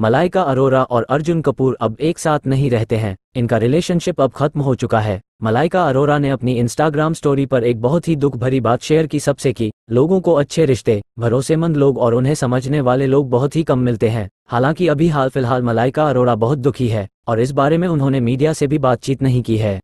मलाइका अरोरा और अर्जुन कपूर अब एक साथ नहीं रहते हैं इनका रिलेशनशिप अब खत्म हो चुका है मलाइका अरोरा ने अपनी इंस्टाग्राम स्टोरी पर एक बहुत ही दुख भरी बात शेयर की सबसे की लोगों को अच्छे रिश्ते भरोसेमंद लोग और उन्हें समझने वाले लोग बहुत ही कम मिलते हैं हालांकि अभी हाल फिलहाल मलाइका अरोरा बहुत दुखी है और इस बारे में उन्होंने मीडिया से भी बातचीत नहीं की है